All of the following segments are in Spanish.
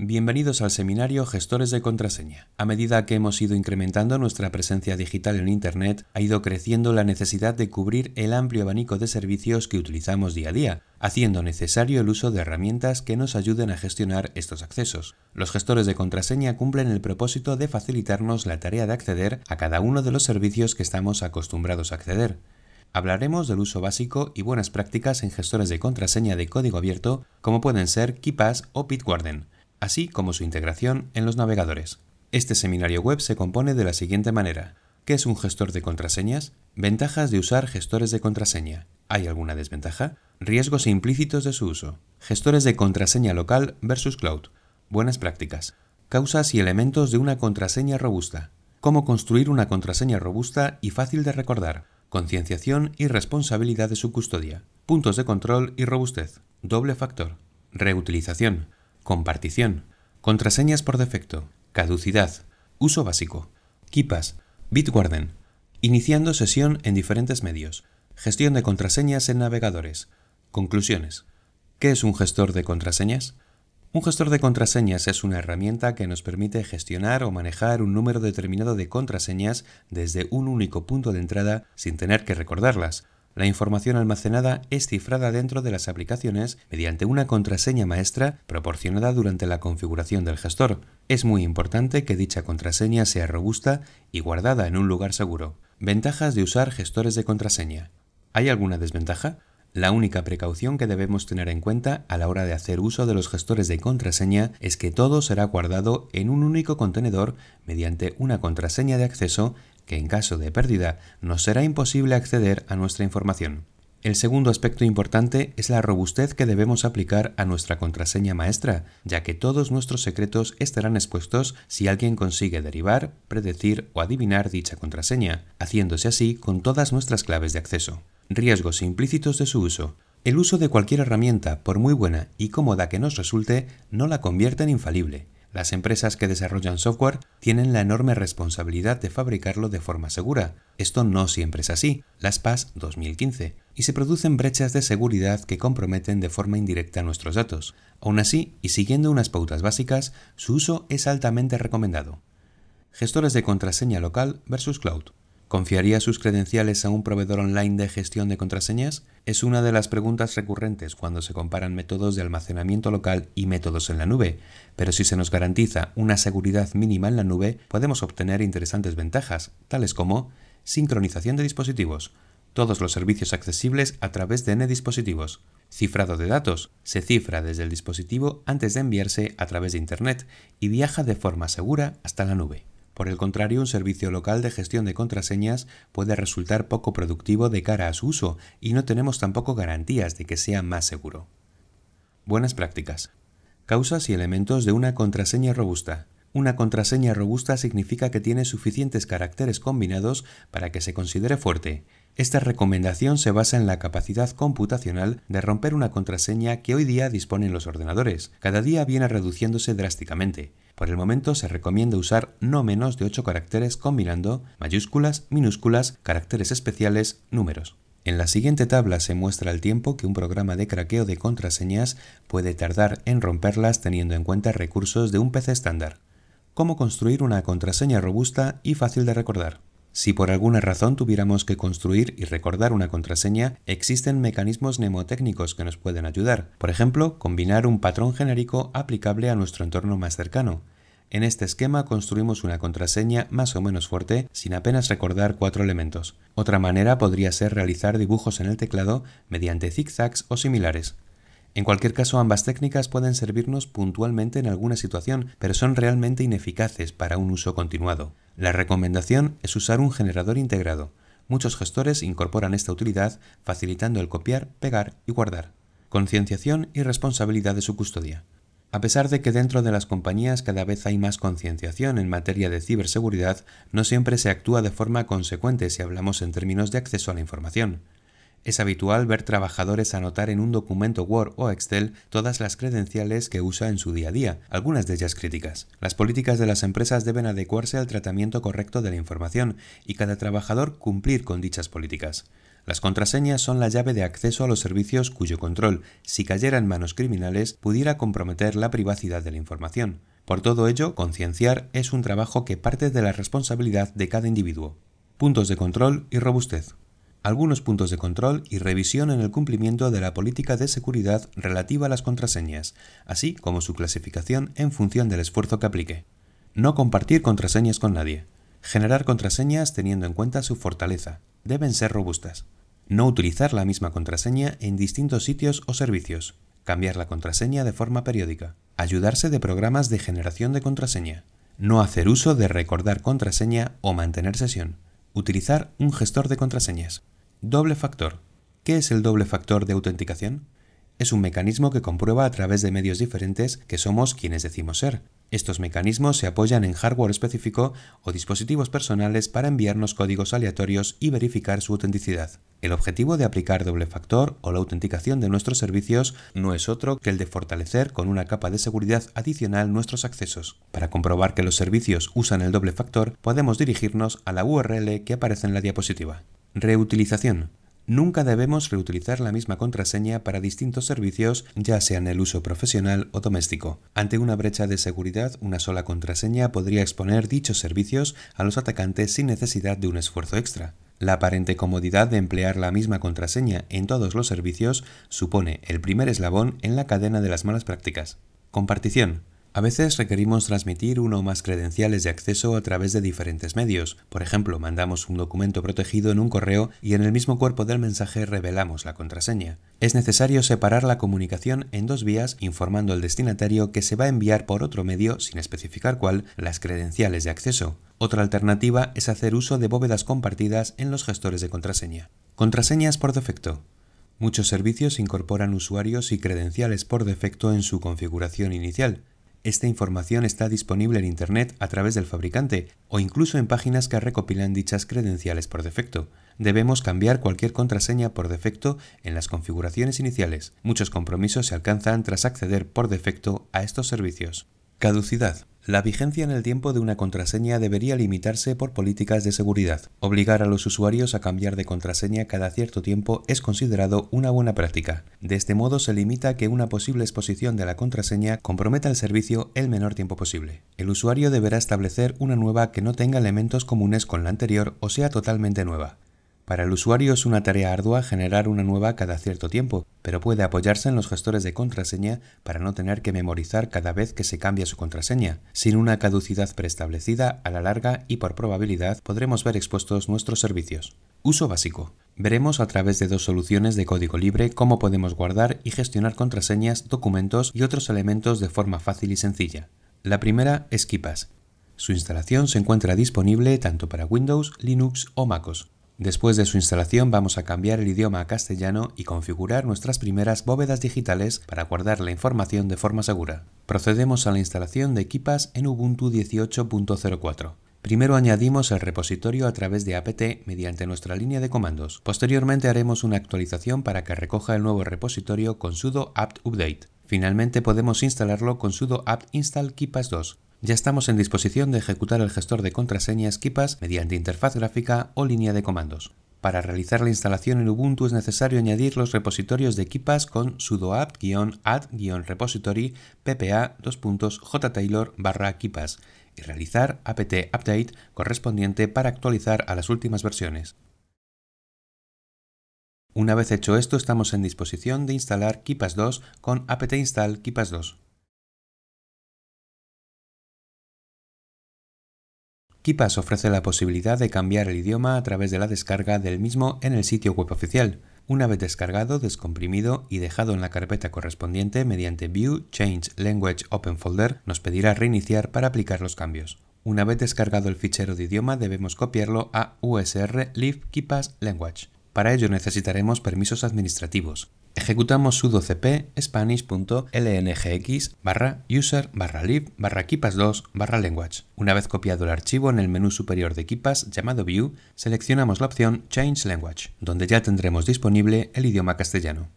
Bienvenidos al seminario Gestores de contraseña. A medida que hemos ido incrementando nuestra presencia digital en Internet, ha ido creciendo la necesidad de cubrir el amplio abanico de servicios que utilizamos día a día, haciendo necesario el uso de herramientas que nos ayuden a gestionar estos accesos. Los gestores de contraseña cumplen el propósito de facilitarnos la tarea de acceder a cada uno de los servicios que estamos acostumbrados a acceder. Hablaremos del uso básico y buenas prácticas en gestores de contraseña de código abierto, como pueden ser KeePass o Bitwarden así como su integración en los navegadores. Este seminario web se compone de la siguiente manera. ¿Qué es un gestor de contraseñas? Ventajas de usar gestores de contraseña. ¿Hay alguna desventaja? Riesgos implícitos de su uso. Gestores de contraseña local versus cloud. Buenas prácticas. Causas y elementos de una contraseña robusta. Cómo construir una contraseña robusta y fácil de recordar. Concienciación y responsabilidad de su custodia. Puntos de control y robustez. Doble factor. Reutilización compartición, contraseñas por defecto, caducidad, uso básico, Kipas, Bitwarden, iniciando sesión en diferentes medios, gestión de contraseñas en navegadores, conclusiones. ¿Qué es un gestor de contraseñas? Un gestor de contraseñas es una herramienta que nos permite gestionar o manejar un número determinado de contraseñas desde un único punto de entrada sin tener que recordarlas la información almacenada es cifrada dentro de las aplicaciones mediante una contraseña maestra proporcionada durante la configuración del gestor. Es muy importante que dicha contraseña sea robusta y guardada en un lugar seguro. Ventajas de usar gestores de contraseña. ¿Hay alguna desventaja? La única precaución que debemos tener en cuenta a la hora de hacer uso de los gestores de contraseña es que todo será guardado en un único contenedor mediante una contraseña de acceso que en caso de pérdida nos será imposible acceder a nuestra información. El segundo aspecto importante es la robustez que debemos aplicar a nuestra contraseña maestra, ya que todos nuestros secretos estarán expuestos si alguien consigue derivar, predecir o adivinar dicha contraseña, haciéndose así con todas nuestras claves de acceso. Riesgos implícitos de su uso. El uso de cualquier herramienta, por muy buena y cómoda que nos resulte, no la convierte en infalible. Las empresas que desarrollan software tienen la enorme responsabilidad de fabricarlo de forma segura. Esto no siempre es así, las PAS 2015, y se producen brechas de seguridad que comprometen de forma indirecta nuestros datos. Aún así, y siguiendo unas pautas básicas, su uso es altamente recomendado. Gestores de contraseña local versus cloud. ¿Confiaría sus credenciales a un proveedor online de gestión de contraseñas? Es una de las preguntas recurrentes cuando se comparan métodos de almacenamiento local y métodos en la nube, pero si se nos garantiza una seguridad mínima en la nube, podemos obtener interesantes ventajas, tales como sincronización de dispositivos, todos los servicios accesibles a través de N dispositivos, Cifrado de datos. Se cifra desde el dispositivo antes de enviarse a través de Internet y viaja de forma segura hasta la nube. Por el contrario, un servicio local de gestión de contraseñas puede resultar poco productivo de cara a su uso y no tenemos tampoco garantías de que sea más seguro. Buenas prácticas. Causas y elementos de una contraseña robusta. Una contraseña robusta significa que tiene suficientes caracteres combinados para que se considere fuerte, esta recomendación se basa en la capacidad computacional de romper una contraseña que hoy día disponen los ordenadores. Cada día viene reduciéndose drásticamente. Por el momento se recomienda usar no menos de 8 caracteres combinando mayúsculas, minúsculas, caracteres especiales, números. En la siguiente tabla se muestra el tiempo que un programa de craqueo de contraseñas puede tardar en romperlas teniendo en cuenta recursos de un PC estándar. Cómo construir una contraseña robusta y fácil de recordar. Si por alguna razón tuviéramos que construir y recordar una contraseña, existen mecanismos mnemotécnicos que nos pueden ayudar. Por ejemplo, combinar un patrón genérico aplicable a nuestro entorno más cercano. En este esquema construimos una contraseña más o menos fuerte sin apenas recordar cuatro elementos. Otra manera podría ser realizar dibujos en el teclado mediante zigzags o similares. En cualquier caso, ambas técnicas pueden servirnos puntualmente en alguna situación, pero son realmente ineficaces para un uso continuado. La recomendación es usar un generador integrado. Muchos gestores incorporan esta utilidad, facilitando el copiar, pegar y guardar. Concienciación y responsabilidad de su custodia. A pesar de que dentro de las compañías cada vez hay más concienciación en materia de ciberseguridad, no siempre se actúa de forma consecuente si hablamos en términos de acceso a la información. Es habitual ver trabajadores anotar en un documento Word o Excel todas las credenciales que usa en su día a día, algunas de ellas críticas. Las políticas de las empresas deben adecuarse al tratamiento correcto de la información y cada trabajador cumplir con dichas políticas. Las contraseñas son la llave de acceso a los servicios cuyo control, si cayera en manos criminales, pudiera comprometer la privacidad de la información. Por todo ello, concienciar es un trabajo que parte de la responsabilidad de cada individuo. Puntos de control y robustez algunos puntos de control y revisión en el cumplimiento de la política de seguridad relativa a las contraseñas, así como su clasificación en función del esfuerzo que aplique. No compartir contraseñas con nadie. Generar contraseñas teniendo en cuenta su fortaleza. Deben ser robustas. No utilizar la misma contraseña en distintos sitios o servicios. Cambiar la contraseña de forma periódica. Ayudarse de programas de generación de contraseña. No hacer uso de recordar contraseña o mantener sesión. Utilizar un gestor de contraseñas. Doble factor. ¿Qué es el doble factor de autenticación? Es un mecanismo que comprueba a través de medios diferentes que somos quienes decimos ser. Estos mecanismos se apoyan en hardware específico o dispositivos personales para enviarnos códigos aleatorios y verificar su autenticidad. El objetivo de aplicar doble factor o la autenticación de nuestros servicios no es otro que el de fortalecer con una capa de seguridad adicional nuestros accesos. Para comprobar que los servicios usan el doble factor, podemos dirigirnos a la URL que aparece en la diapositiva. Reutilización. Nunca debemos reutilizar la misma contraseña para distintos servicios, ya sean el uso profesional o doméstico. Ante una brecha de seguridad, una sola contraseña podría exponer dichos servicios a los atacantes sin necesidad de un esfuerzo extra. La aparente comodidad de emplear la misma contraseña en todos los servicios supone el primer eslabón en la cadena de las malas prácticas. Compartición. A veces requerimos transmitir uno o más credenciales de acceso a través de diferentes medios. Por ejemplo, mandamos un documento protegido en un correo y en el mismo cuerpo del mensaje revelamos la contraseña. Es necesario separar la comunicación en dos vías informando al destinatario que se va a enviar por otro medio, sin especificar cuál, las credenciales de acceso. Otra alternativa es hacer uso de bóvedas compartidas en los gestores de contraseña. Contraseñas por defecto. Muchos servicios incorporan usuarios y credenciales por defecto en su configuración inicial. Esta información está disponible en Internet a través del fabricante o incluso en páginas que recopilan dichas credenciales por defecto. Debemos cambiar cualquier contraseña por defecto en las configuraciones iniciales. Muchos compromisos se alcanzan tras acceder por defecto a estos servicios. Caducidad. La vigencia en el tiempo de una contraseña debería limitarse por políticas de seguridad. Obligar a los usuarios a cambiar de contraseña cada cierto tiempo es considerado una buena práctica. De este modo se limita que una posible exposición de la contraseña comprometa el servicio el menor tiempo posible. El usuario deberá establecer una nueva que no tenga elementos comunes con la anterior o sea totalmente nueva. Para el usuario es una tarea ardua generar una nueva cada cierto tiempo, pero puede apoyarse en los gestores de contraseña para no tener que memorizar cada vez que se cambia su contraseña. Sin una caducidad preestablecida, a la larga y por probabilidad podremos ver expuestos nuestros servicios. Uso básico. Veremos a través de dos soluciones de código libre cómo podemos guardar y gestionar contraseñas, documentos y otros elementos de forma fácil y sencilla. La primera es KeePass. Su instalación se encuentra disponible tanto para Windows, Linux o MacOS. Después de su instalación vamos a cambiar el idioma a castellano y configurar nuestras primeras bóvedas digitales para guardar la información de forma segura. Procedemos a la instalación de KeePass en Ubuntu 18.04. Primero añadimos el repositorio a través de apt mediante nuestra línea de comandos. Posteriormente haremos una actualización para que recoja el nuevo repositorio con sudo apt update. Finalmente podemos instalarlo con sudo apt install kipas 2. Ya estamos en disposición de ejecutar el gestor de contraseñas KeePass mediante interfaz gráfica o línea de comandos. Para realizar la instalación en Ubuntu es necesario añadir los repositorios de KeePass con sudo apt-add-repository ppa.jtaylor barra KeePass y realizar apt update correspondiente para actualizar a las últimas versiones. Una vez hecho esto, estamos en disposición de instalar KeePass 2 con apt install KeePass 2. KeePass ofrece la posibilidad de cambiar el idioma a través de la descarga del mismo en el sitio web oficial, una vez descargado, descomprimido y dejado en la carpeta correspondiente mediante View Change Language Open Folder, nos pedirá reiniciar para aplicar los cambios. Una vez descargado el fichero de idioma, debemos copiarlo a usr kipas language. Para ello necesitaremos permisos administrativos. Ejecutamos sudo cp spanish.lngx barra user barra lib barra kipas2 barra language. Una vez copiado el archivo en el menú superior de kipas llamado view, seleccionamos la opción change language, donde ya tendremos disponible el idioma castellano.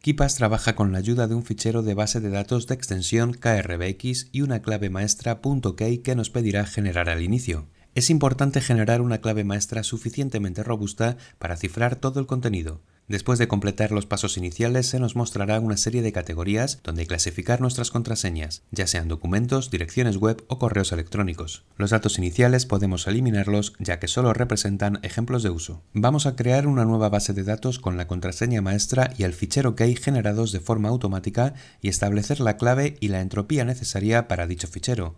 Kipas trabaja con la ayuda de un fichero de base de datos de extensión krbx y una clave maestra .key que nos pedirá generar al inicio. Es importante generar una clave maestra suficientemente robusta para cifrar todo el contenido. Después de completar los pasos iniciales se nos mostrará una serie de categorías donde clasificar nuestras contraseñas, ya sean documentos, direcciones web o correos electrónicos. Los datos iniciales podemos eliminarlos ya que solo representan ejemplos de uso. Vamos a crear una nueva base de datos con la contraseña maestra y el fichero key generados de forma automática y establecer la clave y la entropía necesaria para dicho fichero.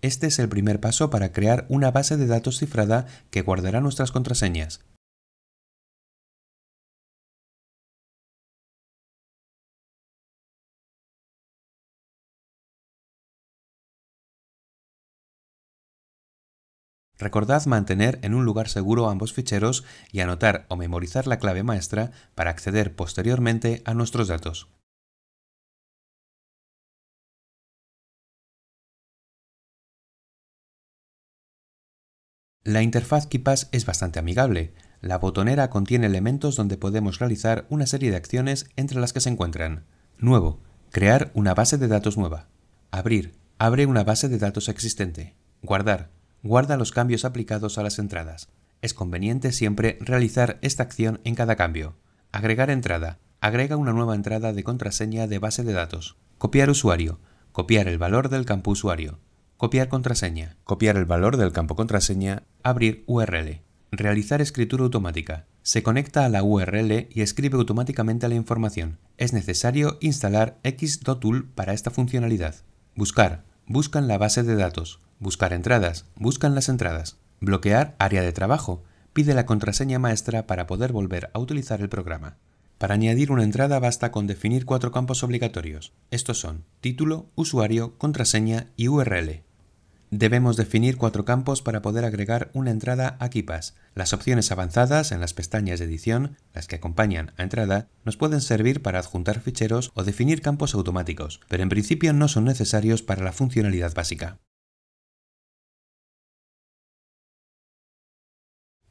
Este es el primer paso para crear una base de datos cifrada que guardará nuestras contraseñas. Recordad mantener en un lugar seguro ambos ficheros y anotar o memorizar la clave maestra para acceder posteriormente a nuestros datos. La interfaz KeePass es bastante amigable. La botonera contiene elementos donde podemos realizar una serie de acciones entre las que se encuentran. Nuevo, crear una base de datos nueva. Abrir, abre una base de datos existente. Guardar, guarda los cambios aplicados a las entradas. Es conveniente siempre realizar esta acción en cada cambio. Agregar entrada, agrega una nueva entrada de contraseña de base de datos. Copiar usuario, copiar el valor del campo usuario copiar contraseña, copiar el valor del campo contraseña, abrir URL, realizar escritura automática. Se conecta a la URL y escribe automáticamente la información. Es necesario instalar X.tool para esta funcionalidad. Buscar. Buscan la base de datos. Buscar entradas. Buscan las entradas. Bloquear área de trabajo. Pide la contraseña maestra para poder volver a utilizar el programa. Para añadir una entrada basta con definir cuatro campos obligatorios. Estos son título, usuario, contraseña y URL. Debemos definir cuatro campos para poder agregar una entrada a Kipas. Las opciones avanzadas en las pestañas de edición, las que acompañan a entrada, nos pueden servir para adjuntar ficheros o definir campos automáticos, pero en principio no son necesarios para la funcionalidad básica.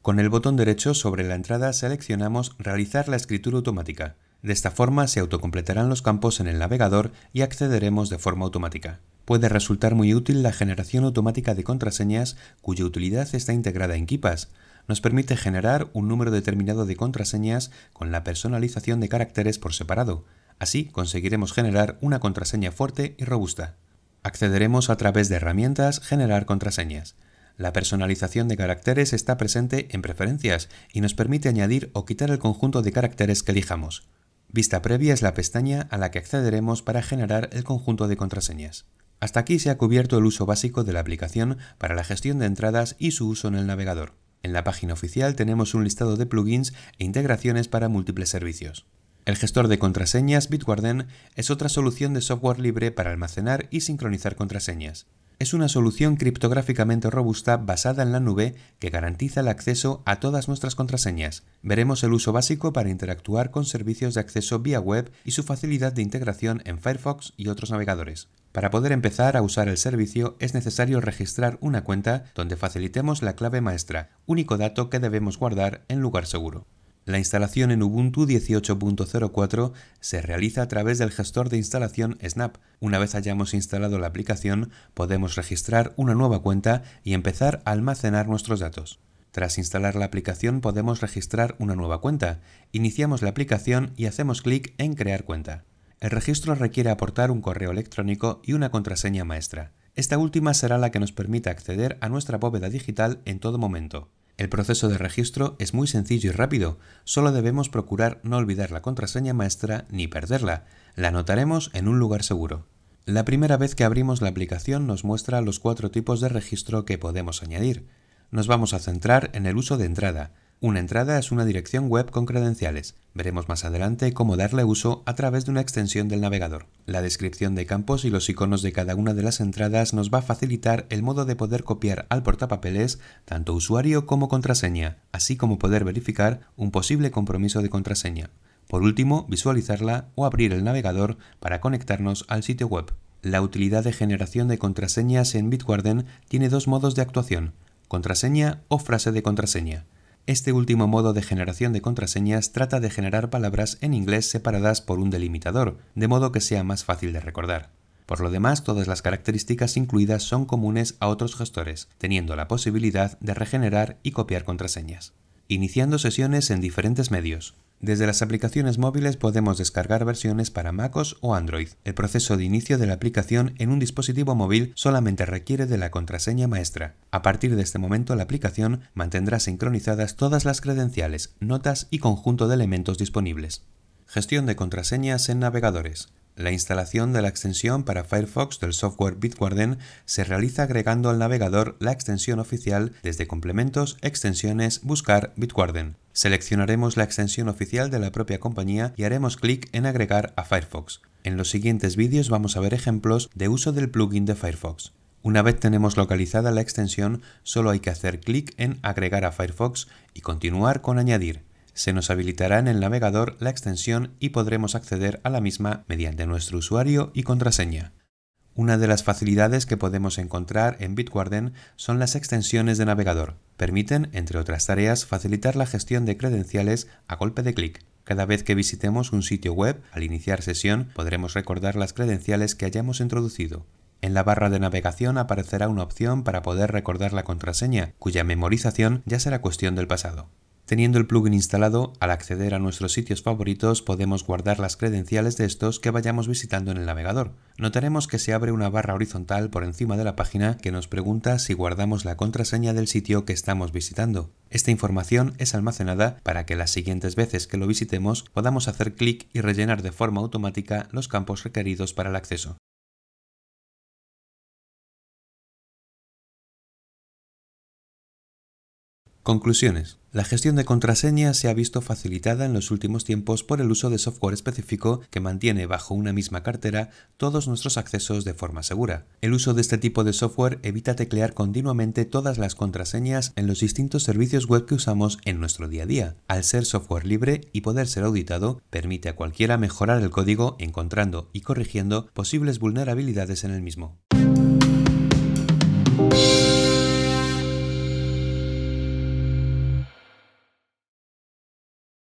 Con el botón derecho sobre la entrada seleccionamos Realizar la escritura automática. De esta forma se autocompletarán los campos en el navegador y accederemos de forma automática puede resultar muy útil la generación automática de contraseñas cuya utilidad está integrada en Kipas. Nos permite generar un número determinado de contraseñas con la personalización de caracteres por separado. Así conseguiremos generar una contraseña fuerte y robusta. Accederemos a través de herramientas Generar contraseñas. La personalización de caracteres está presente en preferencias y nos permite añadir o quitar el conjunto de caracteres que elijamos. Vista previa es la pestaña a la que accederemos para generar el conjunto de contraseñas. Hasta aquí se ha cubierto el uso básico de la aplicación para la gestión de entradas y su uso en el navegador. En la página oficial tenemos un listado de plugins e integraciones para múltiples servicios. El gestor de contraseñas Bitwarden es otra solución de software libre para almacenar y sincronizar contraseñas es una solución criptográficamente robusta basada en la nube que garantiza el acceso a todas nuestras contraseñas. Veremos el uso básico para interactuar con servicios de acceso vía web y su facilidad de integración en Firefox y otros navegadores. Para poder empezar a usar el servicio es necesario registrar una cuenta donde facilitemos la clave maestra, único dato que debemos guardar en lugar seguro. La instalación en Ubuntu 18.04 se realiza a través del gestor de instalación Snap. Una vez hayamos instalado la aplicación, podemos registrar una nueva cuenta y empezar a almacenar nuestros datos. Tras instalar la aplicación podemos registrar una nueva cuenta. Iniciamos la aplicación y hacemos clic en Crear cuenta. El registro requiere aportar un correo electrónico y una contraseña maestra. Esta última será la que nos permita acceder a nuestra bóveda digital en todo momento. El proceso de registro es muy sencillo y rápido, solo debemos procurar no olvidar la contraseña maestra ni perderla, la anotaremos en un lugar seguro. La primera vez que abrimos la aplicación nos muestra los cuatro tipos de registro que podemos añadir. Nos vamos a centrar en el uso de entrada, una entrada es una dirección web con credenciales. Veremos más adelante cómo darle uso a través de una extensión del navegador. La descripción de campos y los iconos de cada una de las entradas nos va a facilitar el modo de poder copiar al portapapeles tanto usuario como contraseña, así como poder verificar un posible compromiso de contraseña. Por último, visualizarla o abrir el navegador para conectarnos al sitio web. La utilidad de generación de contraseñas en Bitwarden tiene dos modos de actuación, contraseña o frase de contraseña. Este último modo de generación de contraseñas trata de generar palabras en inglés separadas por un delimitador, de modo que sea más fácil de recordar. Por lo demás, todas las características incluidas son comunes a otros gestores, teniendo la posibilidad de regenerar y copiar contraseñas. Iniciando sesiones en diferentes medios, desde las aplicaciones móviles podemos descargar versiones para MacOS o Android. El proceso de inicio de la aplicación en un dispositivo móvil solamente requiere de la contraseña maestra. A partir de este momento la aplicación mantendrá sincronizadas todas las credenciales, notas y conjunto de elementos disponibles. Gestión de contraseñas en navegadores. La instalación de la extensión para Firefox del software Bitwarden se realiza agregando al navegador la extensión oficial desde Complementos, Extensiones, Buscar Bitwarden. Seleccionaremos la extensión oficial de la propia compañía y haremos clic en Agregar a Firefox. En los siguientes vídeos vamos a ver ejemplos de uso del plugin de Firefox. Una vez tenemos localizada la extensión, solo hay que hacer clic en Agregar a Firefox y continuar con Añadir se nos habilitará en el navegador la extensión y podremos acceder a la misma mediante nuestro usuario y contraseña. Una de las facilidades que podemos encontrar en Bitwarden son las extensiones de navegador. Permiten, entre otras tareas, facilitar la gestión de credenciales a golpe de clic. Cada vez que visitemos un sitio web, al iniciar sesión, podremos recordar las credenciales que hayamos introducido. En la barra de navegación aparecerá una opción para poder recordar la contraseña, cuya memorización ya será cuestión del pasado. Teniendo el plugin instalado, al acceder a nuestros sitios favoritos podemos guardar las credenciales de estos que vayamos visitando en el navegador. Notaremos que se abre una barra horizontal por encima de la página que nos pregunta si guardamos la contraseña del sitio que estamos visitando. Esta información es almacenada para que las siguientes veces que lo visitemos podamos hacer clic y rellenar de forma automática los campos requeridos para el acceso. Conclusiones. La gestión de contraseñas se ha visto facilitada en los últimos tiempos por el uso de software específico que mantiene bajo una misma cartera todos nuestros accesos de forma segura. El uso de este tipo de software evita teclear continuamente todas las contraseñas en los distintos servicios web que usamos en nuestro día a día. Al ser software libre y poder ser auditado, permite a cualquiera mejorar el código encontrando y corrigiendo posibles vulnerabilidades en el mismo.